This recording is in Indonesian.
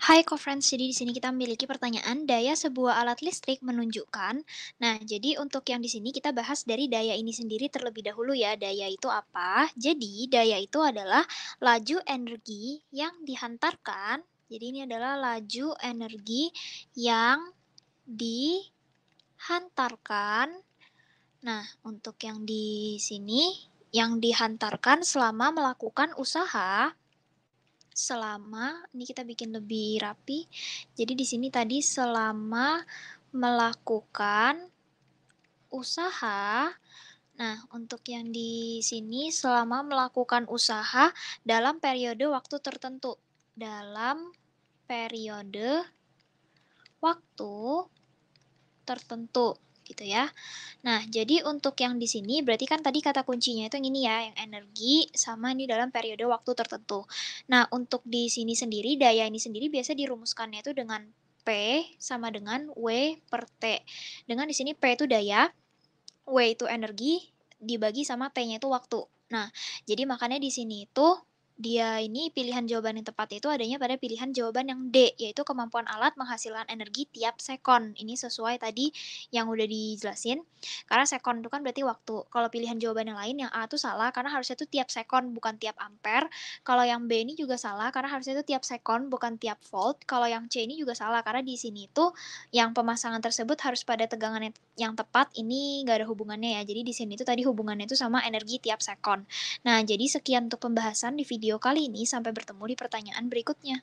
Hai co-friends, jadi di sini kita memiliki pertanyaan daya sebuah alat listrik menunjukkan. Nah, jadi untuk yang di sini kita bahas dari daya ini sendiri terlebih dahulu ya. Daya itu apa? Jadi, daya itu adalah laju energi yang dihantarkan. Jadi ini adalah laju energi yang dihantarkan. Nah, untuk yang di sini yang dihantarkan selama melakukan usaha selama ini kita bikin lebih rapi. Jadi di sini tadi selama melakukan usaha. Nah, untuk yang di sini selama melakukan usaha dalam periode waktu tertentu. Dalam periode waktu tertentu gitu ya. Nah, jadi untuk yang di sini berarti kan tadi kata kuncinya itu yang ini ya, yang energi sama ini dalam periode waktu tertentu. Nah, untuk di sini sendiri daya ini sendiri biasa dirumuskannya itu dengan P sama dengan W per T. Dengan di sini P itu daya, W itu energi, dibagi sama T-nya itu waktu. Nah, jadi makanya di sini itu dia ini pilihan jawaban yang tepat itu adanya pada pilihan jawaban yang D, yaitu kemampuan alat menghasilkan energi tiap sekon. Ini sesuai tadi yang udah dijelasin. Karena sekon itu kan berarti waktu. Kalau pilihan jawaban yang lain yang A itu salah karena harusnya itu tiap sekon bukan tiap ampere. Kalau yang B ini juga salah karena harusnya itu tiap sekon bukan tiap volt. Kalau yang C ini juga salah karena di sini itu yang pemasangan tersebut harus pada tegangan yang tepat. Ini nggak ada hubungannya ya. Jadi di sini itu tadi hubungannya itu sama energi tiap sekon. Nah, jadi sekian untuk pembahasan di video video kali ini. Sampai bertemu di pertanyaan berikutnya.